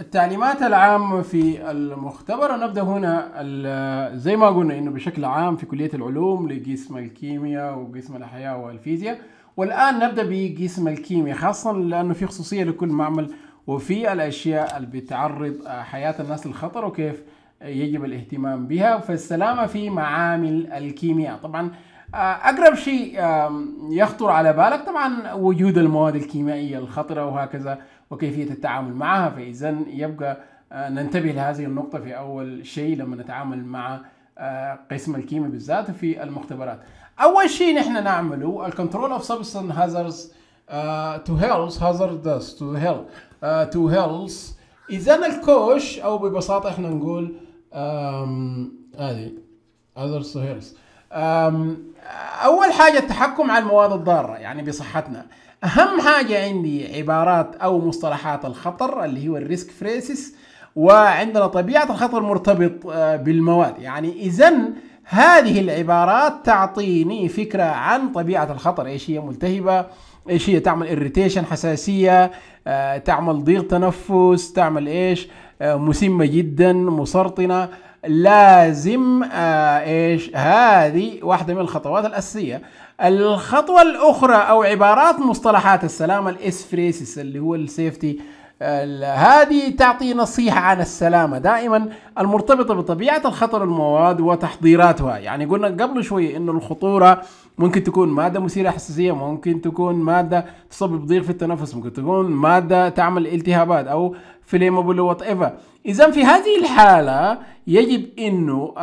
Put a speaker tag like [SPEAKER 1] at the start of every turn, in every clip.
[SPEAKER 1] التعليمات العامة في المختبر نبدأ هنا زي ما قلنا إنه بشكل عام في كلية العلوم لقسم الكيمياء وقسم الأحياء والفيزياء والآن نبدأ بقسم الكيمياء خاصة لأنه في خصوصية لكل معمل وفي الأشياء اللي بتعرض حياة الناس للخطر وكيف يجب الاهتمام بها فالسلامة في معامل الكيمياء طبعا أقرب شيء يخطر على بالك طبعا وجود المواد الكيميائية الخطرة وهكذا وكيفية التعامل معها فإذا يبقى آه، ننتبه لهذه النقطة في أول شيء لما نتعامل مع آه، قسم الكيمياء بالذات في المختبرات أول شيء نحن نعمله الكنترول اوف سبستنس هازارز تو هيلث هازاردز تو هيل تو هيلث إذا الكوش أو ببساطة احنا نقول هذه هازاردز تو هيلث اول حاجه التحكم على المواد الضاره يعني بصحتنا اهم حاجه عندي عبارات او مصطلحات الخطر اللي هو الريسك فريسس وعندنا طبيعه الخطر مرتبط آه، بالمواد يعني اذا هذه العبارات تعطيني فكره عن طبيعه الخطر ايش هي ملتهبه ايش هي تعمل اريتيشن حساسيه آه، تعمل ضيق تنفس تعمل ايش آه، مسمه جدا مسرطنه لازم آه، ايش هذه واحده من الخطوات الاساسيه الخطوه الاخرى او عبارات مصطلحات السلامه الاسفريسس اللي هو السيفتي هذه تعطي نصيحة عن السلامة دائما المرتبطة بطبيعة الخطر المواد وتحضيراتها يعني قلنا قبل شوية أن الخطورة ممكن تكون مادة مثيرة حساسية ممكن تكون مادة تسبب ضيق في التنفس ممكن تكون مادة تعمل التهابات أو فليمبل وات ايفر إذا في هذه الحالة يجب أنه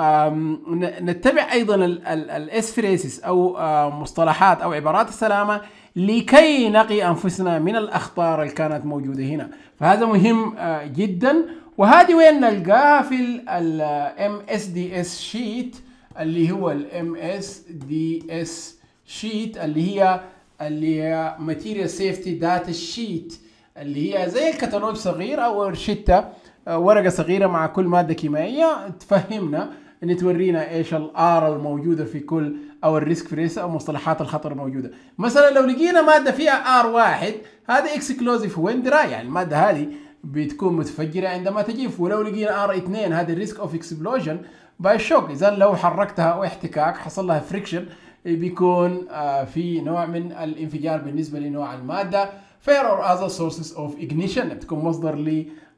[SPEAKER 1] نتبع أيضا الاسفريسيس أو مصطلحات أو عبارات السلامة لكي نقي أنفسنا من الأخطار اللي كانت موجودة هنا فهذا مهم آه، جدا وهذه وين نلقاها في الـ MSDS شيت اللي هو الام اس دي اس شيت اللي هي اللي هي ماتيريال سيفتي داتا شيت اللي هي زي الكتالوج صغير او ورشته آه، ورقه صغيره مع كل ماده كيميائيه تفهمنا ان تورينا ايش الار الموجوده في كل او الريسك فريس او مصطلحات الخطر الموجوده مثلا لو لقينا ماده فيها ار واحد هذا اكسكلوزيف وين دراي يعني الماده هذه بتكون متفجره عندما تجف ولو لقينا ار 2 هذا الريسك اوف اكسبلوجن باي شوك اذا لو حركتها او احتكاك حصل لها فريكشن بيكون آه، في نوع من الانفجار بالنسبه لنوع الماده فير اور اذر سورسز اوف اجنيشن بتكون مصدر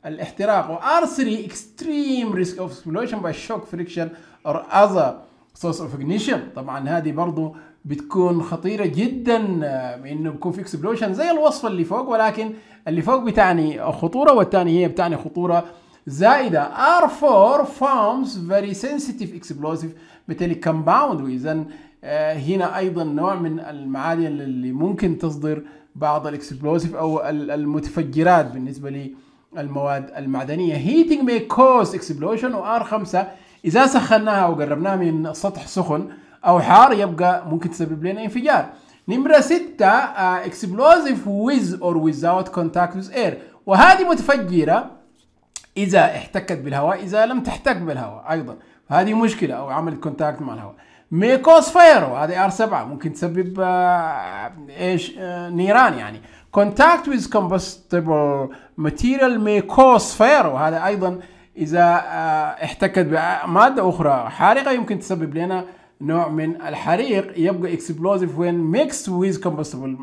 [SPEAKER 1] للاحتراق وار 3 اكستريم ريسك اوف اكسبلوشن باي شوك فريكشن اور اذر سورس اوف اجنيشن طبعا هذه برضو بتكون خطيره جدا آه، انه بيكون في اكسبلوشن زي الوصفه اللي فوق ولكن اللي فوق بتعني خطوره والثاني هي بتعني خطوره زائدة R4 forms very sensitive explosive metallic compound وإذا آه، هنا أيضا نوع من المعادن اللي ممكن تصدر بعض الإكسبلوزيف أو المتفجرات بالنسبة للمواد المعدنية heating may cause explosion و R5 إذا سخناها أو قربناها من سطح سخن أو حار يبقى ممكن تسبب لنا انفجار نمرة ستة آه، explosive with or without contact with air وهذه متفجرة إذا احتكت بالهواء إذا لم تحتك بالهواء أيضا هذه مشكلة أو عملت كونتاكت مع الهواء ميكوس فايرو هذه ار 7 ممكن تسبب آه، ايش آه، نيران يعني كونتاكت ويز كومبستبل ماتيريال ميكوس فايرو هذا ايضا اذا آه، احتكت بماده اخرى حارقه يمكن تسبب لنا نوع من الحريق يبقى اكسبلوزيف وين ميكس ويز كومبستبل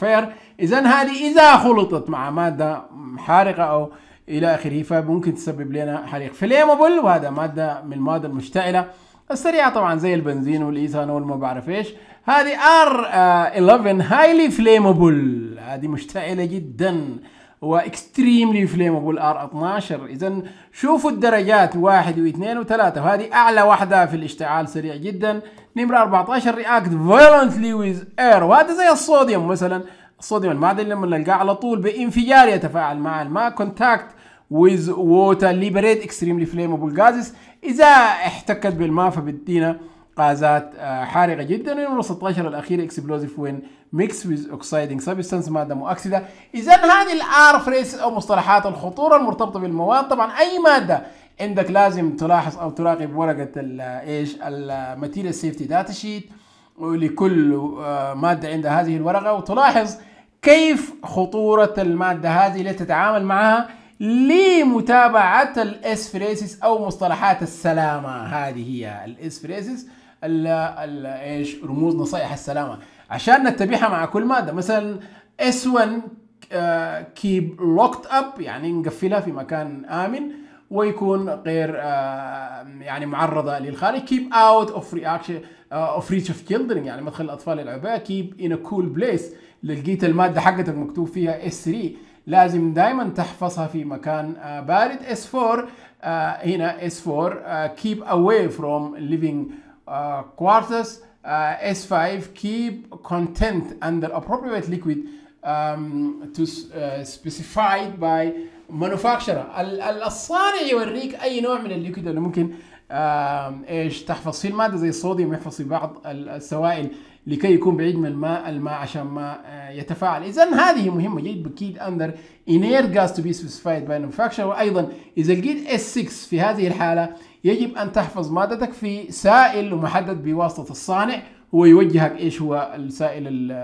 [SPEAKER 1] فاير اذا هذه اذا خلطت مع ماده حارقه او الى اخره فممكن تسبب لنا حريق فليمبل وهذا ماده من المواد المشتعله السريعه طبعا زي البنزين والايثانول ما بعرف ايش هذه ار 11 هايلي فليمبل هذه مشتعله جدا واكستريملي فليمبل ار 12 اذا شوفوا الدرجات واحد واثنين وثلاثه وهذه اعلى واحده في الاشتعال سريع جدا نمره 14 رياكت فيولنتلي ويز اير وهذا زي الصوديوم مثلا الصوديوم المعدني لما نلقاه على طول بانفجار يتفاعل مع الماء كونتاكت ويز ووتر ليبريت اكستريملي فليمبل جازز اذا احتكت بالماء فبدينا غازات آه، حارقه جدا النمره 16 الاخيره اكسبلوزيف وين ميكس ويز اوكسايدنج سابستنس ماده مؤكسده اذا هذه الار فريس او مصطلحات الخطوره المرتبطه بالمواد طبعا اي ماده عندك لازم تلاحظ او تراقب ورقه آه، ايش الماتيريال سيفتي داتا شيت لكل آه، مادة عند هذه الورقة وتلاحظ كيف خطورة المادة هذه التي تتعامل معها لمتابعة الاسفريسيس أو مصطلحات السلامة هذه هي الاسفريسيس ايش رموز نصائح السلامة عشان نتبعها مع كل مادة مثلا S1 آه، keep locked up يعني نقفلها في مكان آمن ويكون غير آه، يعني معرضة للخارج keep out of reaction اوف ريتش اوف children يعني مدخل الاطفال يلعبوها كيب ان ا كول بليس لقيت الماده حقتك مكتوب فيها اس 3 لازم دائما تحفظها في مكان آه، بارد اس آه، 4 هنا اس 4 كيب اواي فروم ليفينج كوارترز اس 5 كيب كونتنت اندر ابروبريت ليكويد تو سبيسيفايد باي مانوفاكشرر الصانع يوريك اي نوع من الليكويد اللي ممكن ايش تحفظ فيه الماده زي الصوديوم يحفظ في بعض السوائل لكي يكون بعيد من الماء الماء عشان ما آه، يتفاعل اذا هذه مهمه جيد بكيد اندر انير جاز تو بي سبيسيفايد باي مانوفاكتشر وايضا اذا لقيت اس 6 في هذه الحاله يجب ان تحفظ مادتك في سائل محدد بواسطه الصانع هو يوجهك ايش هو السائل آه،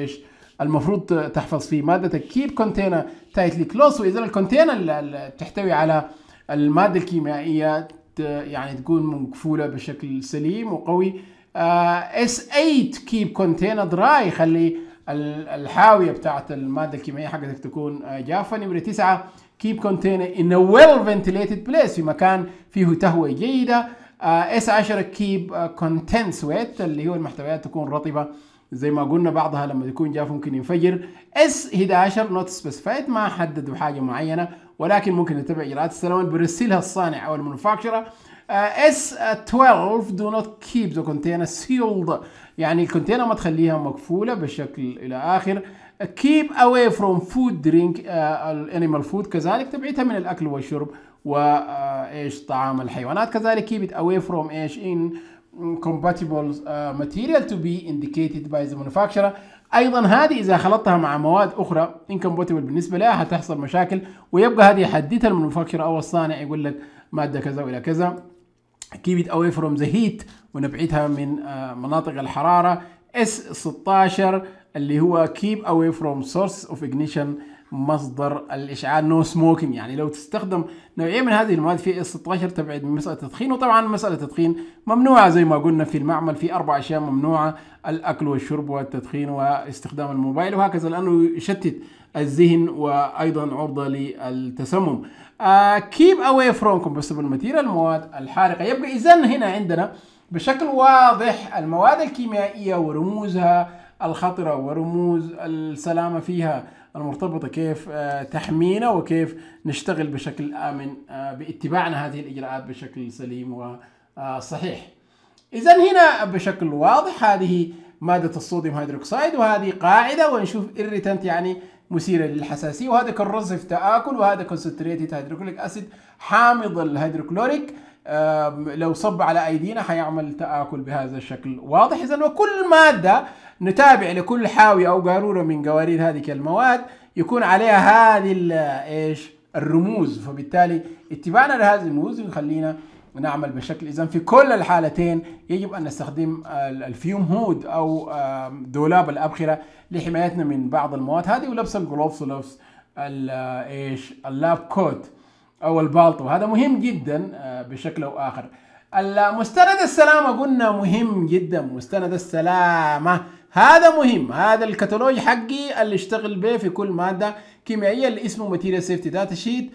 [SPEAKER 1] ايش المفروض تحفظ فيه مادتك كيب كونتينر تايتلي كلوز واذا الكونتينر اللي بتحتوي على الماده الكيميائيه يعني تكون مقفوله بشكل سليم وقوي اس 8 كيب كونتينر دراي خلي الحاويه بتاعت الماده الكيميائيه حقتك تكون آه، جافه نمره 9 كيب كونتينر ان ويل فنتليتد بليس في مكان فيه تهويه جيده اس 10 كيب كونتنت ويت اللي هو المحتويات تكون رطبه زي ما قلنا بعضها لما يكون جاف ممكن ينفجر اس 11 نوت سبيسيفايد ما حددوا حاجه معينه ولكن ممكن نتبع اجراءات السلامه بيرسلها الصانع او المانوفاكتشر اس 12 دو نوت كيب ذا كونتينر سيلد يعني الكونتينر ما تخليها مقفوله بشكل الى اخر كيب اواي فروم فود درينك الانيمال فود كذلك تبعيتها من الاكل والشرب وايش آه، طعام الحيوانات كذلك كيب اواي فروم ايش ان compatible uh, material to be indicated by the manufacturer ايضا هذه اذا خلطتها مع مواد اخرى incompatible بالنسبه لها حتحصل مشاكل ويبقى هذه يحددها المانوفاكتشر او الصانع يقول لك ماده كذا والى كذا keep it away from the heat ونبعدها من uh, مناطق الحراره S16 اللي هو keep away from source of ignition مصدر الاشعاع نو سموكينج يعني لو تستخدم نوعيه من هذه المواد في 16 تبعد من مساله التدخين وطبعا مساله التدخين ممنوعه زي ما قلنا في المعمل في اربع اشياء ممنوعه الاكل والشرب والتدخين واستخدام الموبايل وهكذا لانه يشتت الذهن وايضا عرضه للتسمم. كيب اواي فروم كومبستبل ماتيريال المواد الحارقه يبقى اذا هنا عندنا بشكل واضح المواد الكيميائيه ورموزها الخطرة ورموز السلامة فيها المرتبطة كيف آه، تحمينا وكيف نشتغل بشكل آمن آه، باتباعنا هذه الإجراءات بشكل سليم وصحيح آه، إذا هنا بشكل واضح هذه مادة الصوديوم هيدروكسيد وهذه قاعدة ونشوف إريتنت يعني مثيرة للحساسية وهذا كالرز في تآكل وهذا كونسنتريتد هيدروكليك أسيد حامض الهيدروكلوريك لو صب على ايدينا حيعمل تآكل بهذا الشكل واضح اذا وكل مادة نتابع لكل حاوية او قارورة من قوارير هذه المواد يكون عليها هذه ايش الرموز فبالتالي اتباعنا لهذه الرموز يخلينا نعمل بشكل اذا في كل الحالتين يجب ان نستخدم الفيوم هود او دولاب الابخره لحمايتنا من بعض المواد هذه ولبس الجلوفز ولبس ايش اللاب كوت او البالطو هذا مهم جدا آه، بشكل او اخر المستند السلامة قلنا مهم جدا مستند السلامة هذا مهم هذا الكتالوج حقي اللي اشتغل به في كل مادة كيميائية اللي اسمه ماتيريال سيفتي داتا شيت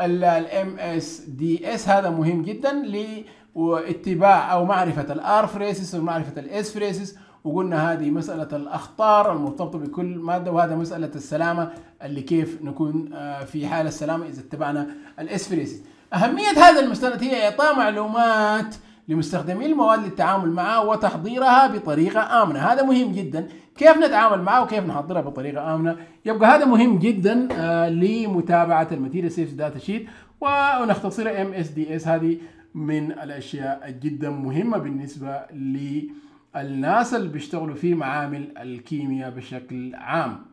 [SPEAKER 1] الام اس دي اس هذا مهم جدا لاتباع او معرفة الار فريسز ومعرفة الاس فريسز وقلنا هذه مسألة الأخطار المرتبطة بكل مادة وهذا مسألة السلامة اللي كيف نكون آه، في حالة السلامة إذا اتبعنا الإسفريسيس أهمية هذا المستند هي إعطاء معلومات لمستخدمي المواد للتعامل معها وتحضيرها بطريقة آمنة هذا مهم جدا كيف نتعامل معه وكيف نحضرها بطريقة آمنة يبقى هذا مهم جدا آه، لمتابعة الماتيريال سيفز داتا شيت ونختصرها MSDS هذه من الأشياء الجدا مهمة بالنسبة لي الناس اللي بيشتغلوا في معامل الكيمياء بشكل عام